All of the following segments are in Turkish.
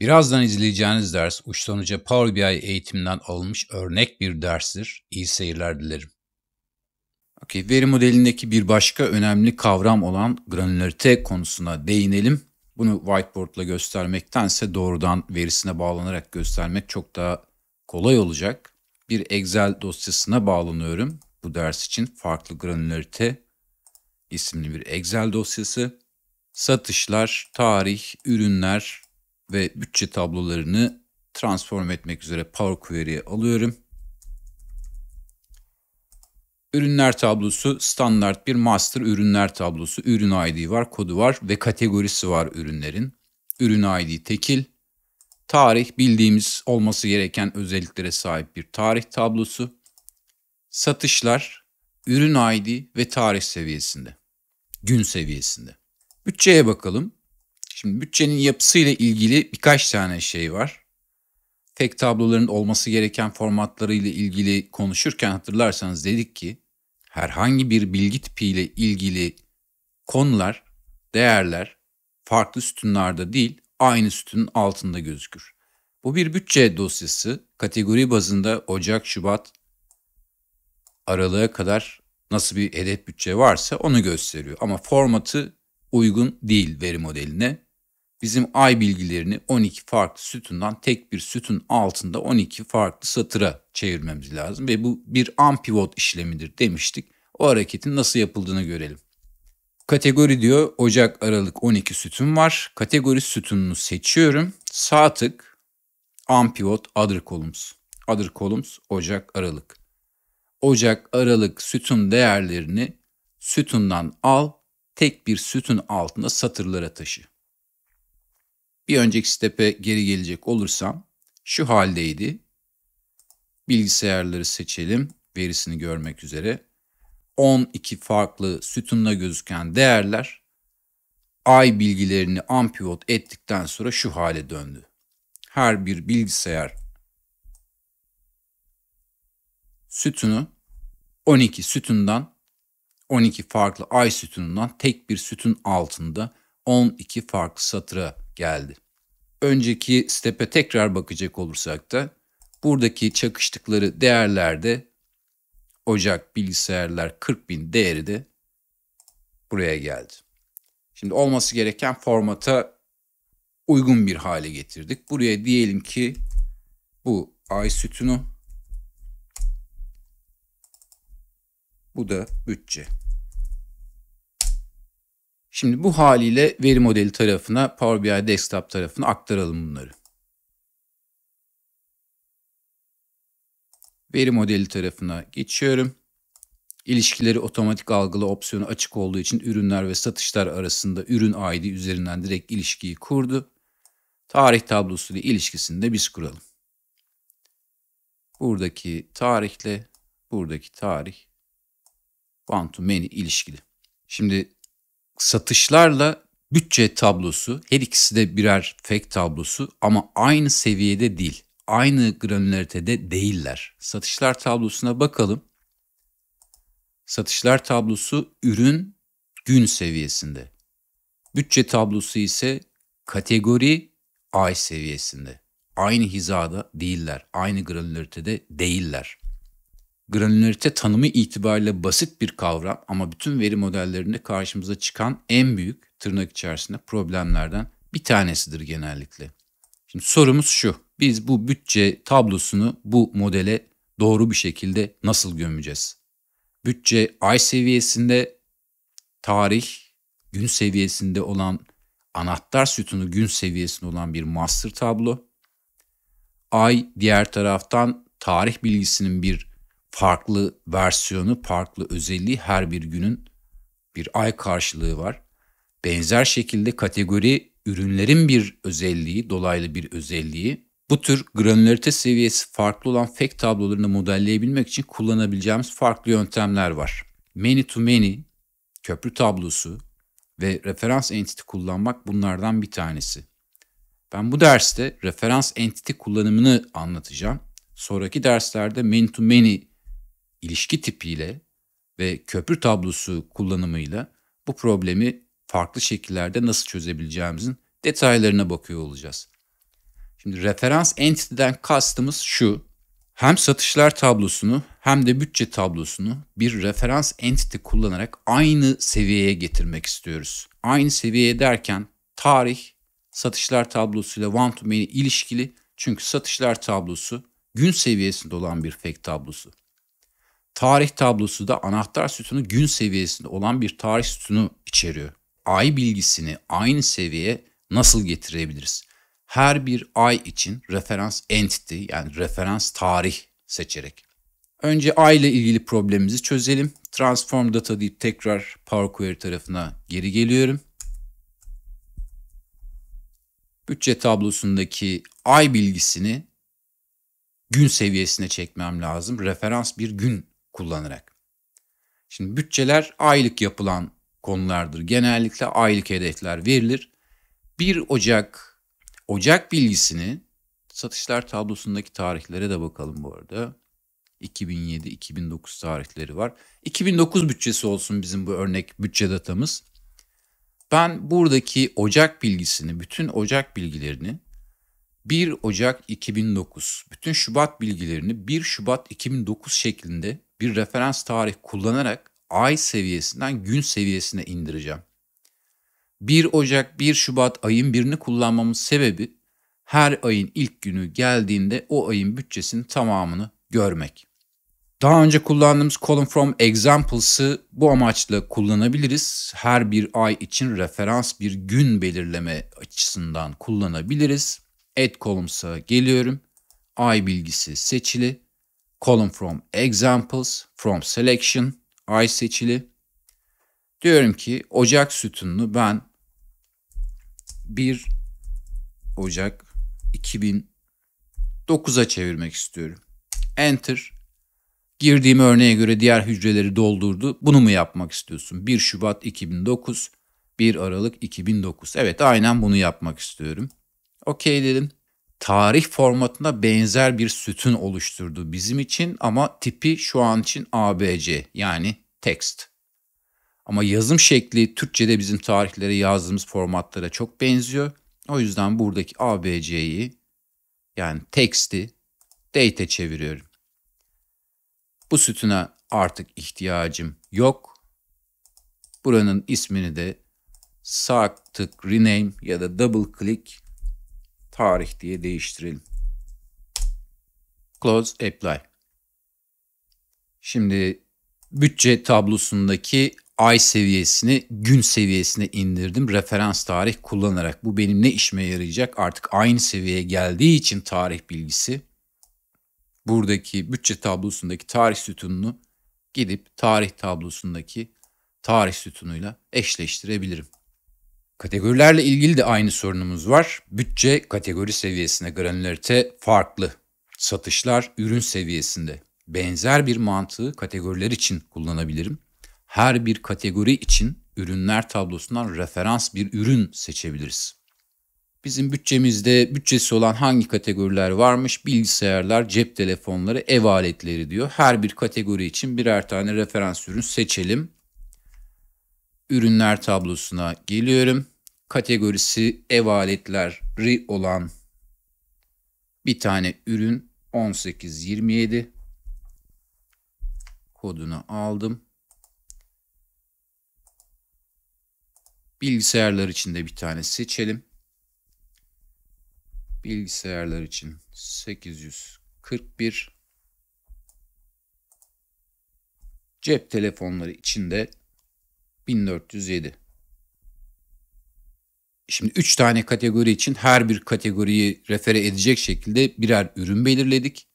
Birazdan izleyeceğiniz ders uçtan uca Power BI eğitiminden alınmış örnek bir derstir. İyi seyirler dilerim. Okay, veri modelindeki bir başka önemli kavram olan granülarite konusuna değinelim. Bunu whiteboardla göstermektense doğrudan verisine bağlanarak göstermek çok daha kolay olacak. Bir Excel dosyasına bağlanıyorum. Bu ders için farklı granülarite isimli bir Excel dosyası. Satışlar, tarih, ürünler, ve bütçe tablolarını transform etmek üzere Power Query'ye alıyorum. Ürünler tablosu standart bir master ürünler tablosu. Ürün ID var, kodu var ve kategorisi var ürünlerin. Ürün ID tekil. Tarih bildiğimiz olması gereken özelliklere sahip bir tarih tablosu. Satışlar ürün ID ve tarih seviyesinde. Gün seviyesinde. Bütçeye bakalım. Şimdi bütçenin yapısıyla ilgili birkaç tane şey var. Tek tabloların olması gereken formatlarıyla ilgili konuşurken hatırlarsanız dedik ki herhangi bir bilgi tipi ile ilgili konular, değerler farklı sütunlarda değil aynı sütunun altında gözükür. Bu bir bütçe dosyası kategori bazında Ocak, Şubat, Aralık'a kadar nasıl bir hedef bütçe varsa onu gösteriyor. Ama formatı uygun değil veri modeline bizim ay bilgilerini 12 farklı sütundan tek bir sütun altında 12 farklı satıra çevirmemiz lazım ve bu bir unpivot işlemidir demiştik. O hareketin nasıl yapıldığını görelim. Kategori diyor Ocak Aralık 12 sütun var. Kategori sütununu seçiyorum. Sağ tık unpivot other columns. Other columns Ocak Aralık. Ocak Aralık sütun değerlerini sütundan al tek bir sütun altında satırlara taşı. Bir önceki step'e geri gelecek olursam şu haldeydi. Bilgisayarları seçelim verisini görmek üzere. 12 farklı sütunda gözüken değerler ay bilgilerini ampivot ettikten sonra şu hale döndü. Her bir bilgisayar sütunu 12 sütundan 12 farklı ay sütunundan tek bir sütun altında 12 farklı satıra geldi önceki stepe tekrar bakacak olursak da buradaki çakıştıkları değerlerde Ocak bilgisayarlar 40.000 değeri de buraya geldi. Şimdi olması gereken formata uygun bir hale getirdik. Buraya diyelim ki bu ay sütunu bu da bütçe. Şimdi bu haliyle veri modeli tarafına Power BI Desktop tarafına aktaralım bunları. Veri modeli tarafına geçiyorum. İlişkileri otomatik algılı opsiyonu açık olduğu için ürünler ve satışlar arasında ürün ID üzerinden direkt ilişkiyi kurdu. Tarih tablosu ile ilişkisini de biz kuralım. Buradaki tarihle buradaki tarih one to many ilişkili. Şimdi satışlarla bütçe tablosu her ikisi de birer fake tablosu ama aynı seviyede değil. Aynı granülaritede değiller. Satışlar tablosuna bakalım. Satışlar tablosu ürün gün seviyesinde. Bütçe tablosu ise kategori ay seviyesinde. Aynı hizada değiller. Aynı granülaritede değiller granülarite tanımı itibariyle basit bir kavram ama bütün veri modellerinde karşımıza çıkan en büyük tırnak içerisinde problemlerden bir tanesidir genellikle. Şimdi sorumuz şu. Biz bu bütçe tablosunu bu modele doğru bir şekilde nasıl gömeceğiz? Bütçe ay seviyesinde, tarih gün seviyesinde olan, anahtar sütunu gün seviyesinde olan bir master tablo. Ay diğer taraftan tarih bilgisinin bir farklı versiyonu, farklı özelliği her bir günün bir ay karşılığı var. Benzer şekilde kategori ürünlerin bir özelliği, dolaylı bir özelliği. Bu tür granülarite seviyesi farklı olan fake tablolarını modelleyebilmek için kullanabileceğimiz farklı yöntemler var. Many to many, köprü tablosu ve referans entity kullanmak bunlardan bir tanesi. Ben bu derste referans entity kullanımını anlatacağım. Sonraki derslerde many to many ilişki tipiyle ve köprü tablosu kullanımıyla bu problemi farklı şekillerde nasıl çözebileceğimizin detaylarına bakıyor olacağız. Şimdi referans entity'den kastımız şu. Hem satışlar tablosunu hem de bütçe tablosunu bir referans entity kullanarak aynı seviyeye getirmek istiyoruz. Aynı seviye derken tarih satışlar tablosuyla one to many ilişkili çünkü satışlar tablosu gün seviyesinde olan bir fake tablosu. Tarih tablosu da anahtar sütunu gün seviyesinde olan bir tarih sütunu içeriyor. Ay bilgisini aynı seviyeye nasıl getirebiliriz? Her bir ay için referans entity yani referans tarih seçerek. Önce ay ile ilgili problemimizi çözelim. Transform data deyip tekrar Power Query tarafına geri geliyorum. Bütçe tablosundaki ay bilgisini gün seviyesine çekmem lazım. Referans bir gün kullanarak. Şimdi bütçeler aylık yapılan konulardır. Genellikle aylık hedefler verilir. 1 Ocak, Ocak bilgisini satışlar tablosundaki tarihlere de bakalım bu arada. 2007-2009 tarihleri var. 2009 bütçesi olsun bizim bu örnek bütçe datamız. Ben buradaki Ocak bilgisini, bütün Ocak bilgilerini 1 Ocak 2009, bütün Şubat bilgilerini 1 Şubat 2009 şeklinde bir referans tarih kullanarak ay seviyesinden gün seviyesine indireceğim. 1 Ocak 1 Şubat ayın birini kullanmamın sebebi her ayın ilk günü geldiğinde o ayın bütçesinin tamamını görmek. Daha önce kullandığımız column from examples'ı bu amaçla kullanabiliriz. Her bir ay için referans bir gün belirleme açısından kullanabiliriz. Add columns'a geliyorum. Ay bilgisi seçili column from examples, from selection, ay seçili. Diyorum ki ocak sütununu ben 1 Ocak 2009'a çevirmek istiyorum. Enter. Girdiğim örneğe göre diğer hücreleri doldurdu. Bunu mu yapmak istiyorsun? 1 Şubat 2009, 1 Aralık 2009. Evet aynen bunu yapmak istiyorum. Okey dedim tarih formatına benzer bir sütun oluşturdu bizim için ama tipi şu an için ABC yani text. Ama yazım şekli Türkçe'de bizim tarihlere yazdığımız formatlara çok benziyor. O yüzden buradaki ABC'yi yani text'i date çeviriyorum. Bu sütuna artık ihtiyacım yok. Buranın ismini de sağ tık rename ya da double click tarih diye değiştirelim. Close Apply. Şimdi bütçe tablosundaki ay seviyesini gün seviyesine indirdim. Referans tarih kullanarak. Bu benim ne işime yarayacak? Artık aynı seviyeye geldiği için tarih bilgisi buradaki bütçe tablosundaki tarih sütununu gidip tarih tablosundaki tarih sütunuyla eşleştirebilirim. Kategorilerle ilgili de aynı sorunumuz var. Bütçe kategori seviyesine granülarite farklı. Satışlar ürün seviyesinde. Benzer bir mantığı kategoriler için kullanabilirim. Her bir kategori için ürünler tablosundan referans bir ürün seçebiliriz. Bizim bütçemizde bütçesi olan hangi kategoriler varmış? Bilgisayarlar, cep telefonları, ev aletleri diyor. Her bir kategori için birer tane referans ürün seçelim ürünler tablosuna geliyorum. Kategorisi ev aletleri olan bir tane ürün 1827 kodunu aldım. Bilgisayarlar için de bir tane seçelim. Bilgisayarlar için 841 cep telefonları için de 1407. Şimdi 3 tane kategori için her bir kategoriyi refere edecek şekilde birer ürün belirledik.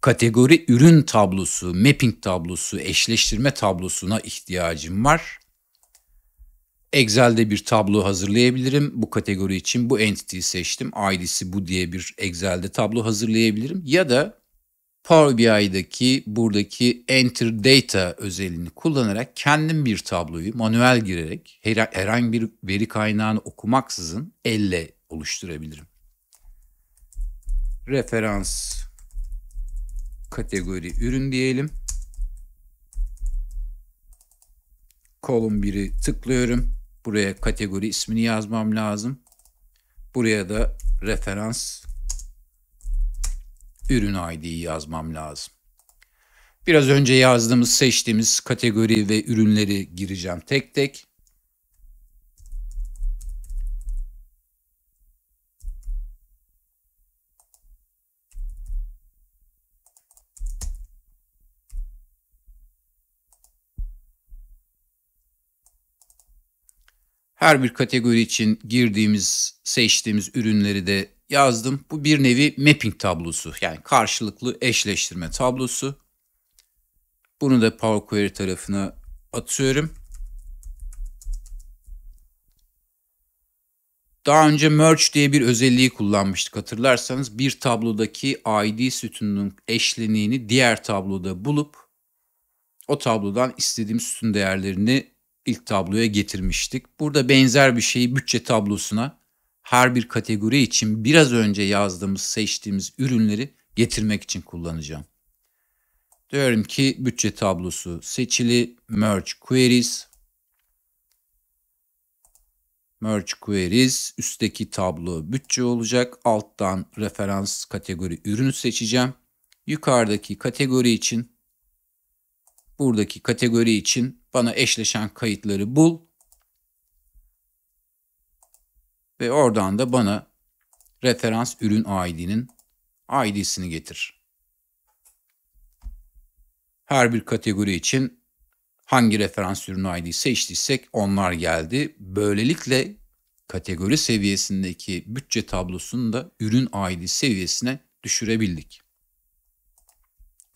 Kategori ürün tablosu, mapping tablosu, eşleştirme tablosuna ihtiyacım var. Excel'de bir tablo hazırlayabilirim. Bu kategori için bu entity'yi seçtim. ID'si bu diye bir Excel'de tablo hazırlayabilirim. Ya da Power BI'deki buradaki Enter Data özelliğini kullanarak kendim bir tabloyu manuel girerek herhangi bir veri kaynağını okumaksızın elle oluşturabilirim. Referans kategori ürün diyelim. Kolum 1'i tıklıyorum. Buraya kategori ismini yazmam lazım. Buraya da referans ürün ID'yi yazmam lazım. Biraz önce yazdığımız, seçtiğimiz kategori ve ürünleri gireceğim tek tek. Her bir kategori için girdiğimiz, seçtiğimiz ürünleri de yazdım. Bu bir nevi mapping tablosu yani karşılıklı eşleştirme tablosu. Bunu da Power Query tarafına atıyorum. Daha önce merge diye bir özelliği kullanmıştık hatırlarsanız. Bir tablodaki ID sütununun eşleniğini diğer tabloda bulup o tablodan istediğim sütun değerlerini ilk tabloya getirmiştik. Burada benzer bir şeyi bütçe tablosuna her bir kategori için biraz önce yazdığımız, seçtiğimiz ürünleri getirmek için kullanacağım. Diyorum ki bütçe tablosu seçili, merge queries, merge queries, üstteki tablo bütçe olacak, alttan referans kategori ürünü seçeceğim. Yukarıdaki kategori için, buradaki kategori için bana eşleşen kayıtları bul ve oradan da bana referans ürün ID'nin ID'sini getir. Her bir kategori için hangi referans ürün ID seçtiysek onlar geldi. Böylelikle kategori seviyesindeki bütçe tablosunu da ürün ID seviyesine düşürebildik.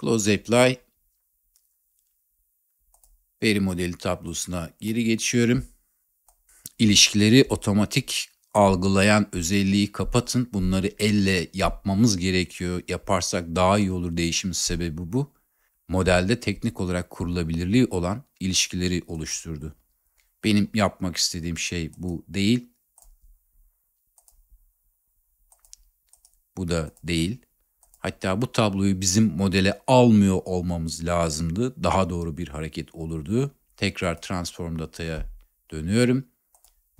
Close Apply veri modeli tablosuna geri geçiyorum. İlişkileri otomatik algılayan özelliği kapatın. Bunları elle yapmamız gerekiyor. Yaparsak daha iyi olur değişim sebebi bu. Modelde teknik olarak kurulabilirliği olan ilişkileri oluşturdu. Benim yapmak istediğim şey bu değil. Bu da değil. Hatta bu tabloyu bizim modele almıyor olmamız lazımdı. Daha doğru bir hareket olurdu. Tekrar transform data'ya dönüyorum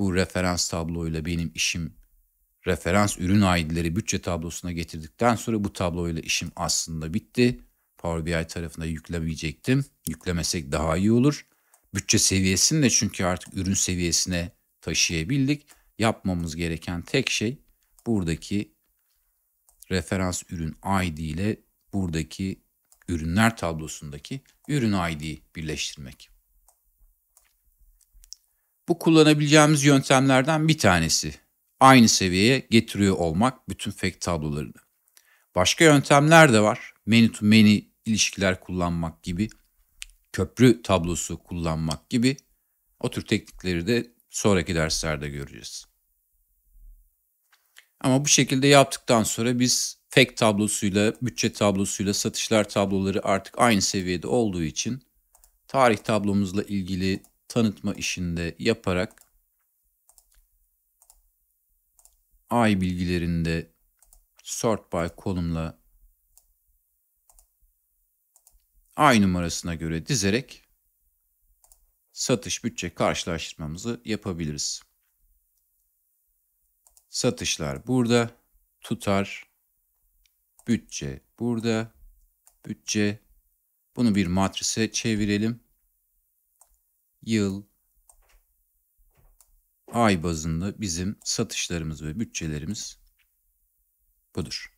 bu referans tabloyla benim işim referans ürün aidileri bütçe tablosuna getirdikten sonra bu tabloyla işim aslında bitti. Power BI tarafına yüklemeyecektim. Yüklemesek daha iyi olur. Bütçe seviyesini de çünkü artık ürün seviyesine taşıyabildik. Yapmamız gereken tek şey buradaki referans ürün ID ile buradaki ürünler tablosundaki ürün ID'yi birleştirmek. Bu kullanabileceğimiz yöntemlerden bir tanesi. Aynı seviyeye getiriyor olmak bütün fake tablolarını. Başka yöntemler de var. Many to many ilişkiler kullanmak gibi, köprü tablosu kullanmak gibi o tür teknikleri de sonraki derslerde göreceğiz. Ama bu şekilde yaptıktan sonra biz fake tablosuyla, bütçe tablosuyla, satışlar tabloları artık aynı seviyede olduğu için tarih tablomuzla ilgili tanıtma işinde yaparak ay bilgilerinde sort by kolumla ay numarasına göre dizerek satış bütçe karşılaştırmamızı yapabiliriz. Satışlar burada, tutar, bütçe burada, bütçe. Bunu bir matrise çevirelim yıl, ay bazında bizim satışlarımız ve bütçelerimiz budur.